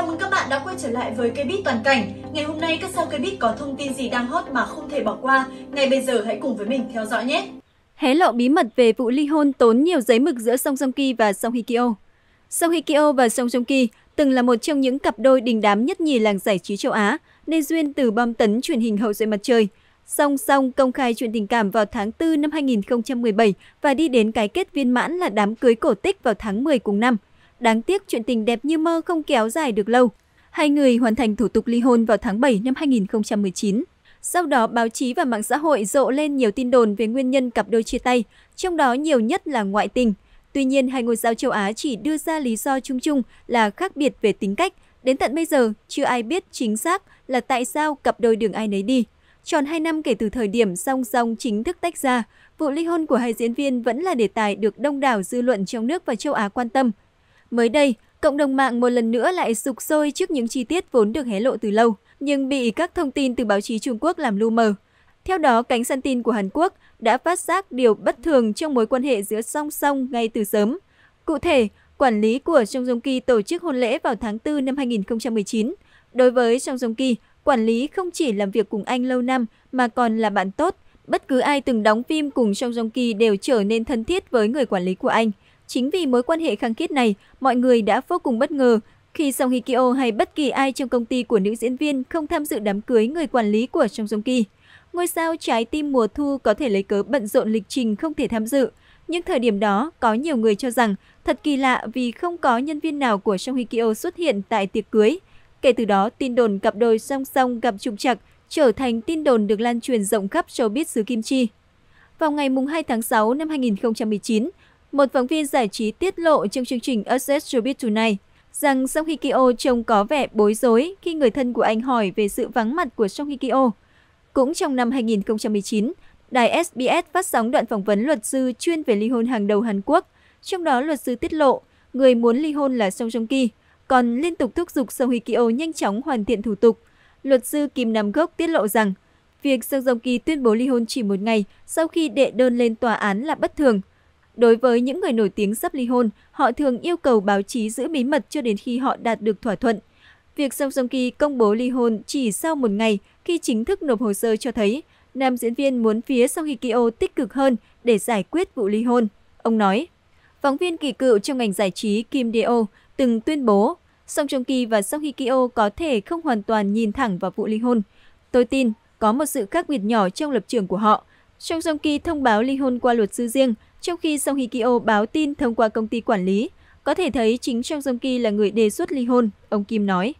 Chào mừng các bạn đã quay trở lại với cây bít toàn cảnh. Ngày hôm nay các sao cây bít có thông tin gì đang hot mà không thể bỏ qua. Ngay bây giờ hãy cùng với mình theo dõi nhé. Hé lộ bí mật về vụ ly hôn tốn nhiều giấy mực giữa Song Song Ki và Song Hye Kyo. Song Hye Kyo và Song Song Ki từng là một trong những cặp đôi đình đám nhất nhì làng giải trí châu Á, nên duyên từ bom tấn truyền hình hậu duệ mặt trời. Song Song công khai chuyện tình cảm vào tháng 4 năm 2017 và đi đến cái kết viên mãn là đám cưới cổ tích vào tháng 10 cùng năm – Đáng tiếc chuyện tình đẹp như mơ không kéo dài được lâu. Hai người hoàn thành thủ tục ly hôn vào tháng 7 năm 2019. Sau đó, báo chí và mạng xã hội rộ lên nhiều tin đồn về nguyên nhân cặp đôi chia tay, trong đó nhiều nhất là ngoại tình. Tuy nhiên, hai ngôi sao châu Á chỉ đưa ra lý do chung chung là khác biệt về tính cách. Đến tận bây giờ, chưa ai biết chính xác là tại sao cặp đôi đường ai nấy đi. Tròn 2 năm kể từ thời điểm song song chính thức tách ra, vụ ly hôn của hai diễn viên vẫn là đề tài được đông đảo dư luận trong nước và châu Á quan tâm. Mới đây, cộng đồng mạng một lần nữa lại sục sôi trước những chi tiết vốn được hé lộ từ lâu, nhưng bị các thông tin từ báo chí Trung Quốc làm lu mờ. Theo đó, cánh săn tin của Hàn Quốc đã phát giác điều bất thường trong mối quan hệ giữa song song ngay từ sớm. Cụ thể, quản lý của Song Joong Ki tổ chức hôn lễ vào tháng 4 năm 2019. Đối với Song Joong Ki, quản lý không chỉ làm việc cùng anh lâu năm mà còn là bạn tốt. Bất cứ ai từng đóng phim cùng Song Joong Ki đều trở nên thân thiết với người quản lý của anh. Chính vì mối quan hệ khăng khít này, mọi người đã vô cùng bất ngờ khi Song Hye Kyo hay bất kỳ ai trong công ty của nữ diễn viên không tham dự đám cưới người quản lý của Song Joong Ki. Ngôi sao trái tim mùa thu có thể lấy cớ bận rộn lịch trình không thể tham dự. nhưng thời điểm đó, có nhiều người cho rằng thật kỳ lạ vì không có nhân viên nào của Song Hye Kyo xuất hiện tại tiệc cưới. Kể từ đó, tin đồn cặp đôi song song gặp trục trặc trở thành tin đồn được lan truyền rộng khắp showbiz xứ Kim Chi. Vào ngày 2 tháng 6 năm 2019, một phóng viên giải trí tiết lộ trong chương trình Access Showbiz Tonight rằng Song Hye Kyo trông có vẻ bối rối khi người thân của anh hỏi về sự vắng mặt của Song Hye Kyo. Cũng trong năm 2019, đài SBS phát sóng đoạn phỏng vấn luật sư chuyên về ly hôn hàng đầu Hàn Quốc. Trong đó luật sư tiết lộ người muốn ly hôn là Song Jong Ki, còn liên tục thúc giục Song Hye Kyo nhanh chóng hoàn thiện thủ tục. Luật sư Kim Nam Gốc tiết lộ rằng việc Song Jong Ki tuyên bố ly hôn chỉ một ngày sau khi đệ đơn lên tòa án là bất thường – Đối với những người nổi tiếng sắp ly hôn, họ thường yêu cầu báo chí giữ bí mật cho đến khi họ đạt được thỏa thuận. Việc Song Song Ki công bố ly hôn chỉ sau một ngày khi chính thức nộp hồ sơ cho thấy nam diễn viên muốn phía Song Hye Kyo tích cực hơn để giải quyết vụ ly hôn. Ông nói, phóng viên kỳ cựu trong ngành giải trí Kim Deo từng tuyên bố Song Joong Ki và Song Hye Kyo có thể không hoàn toàn nhìn thẳng vào vụ ly hôn. Tôi tin có một sự khác biệt nhỏ trong lập trường của họ, Song Song Ki thông báo ly hôn qua luật sư riêng, trong khi Song Hye Kyo báo tin thông qua công ty quản lý. Có thể thấy chính Song Song Ki là người đề xuất ly hôn, ông Kim nói.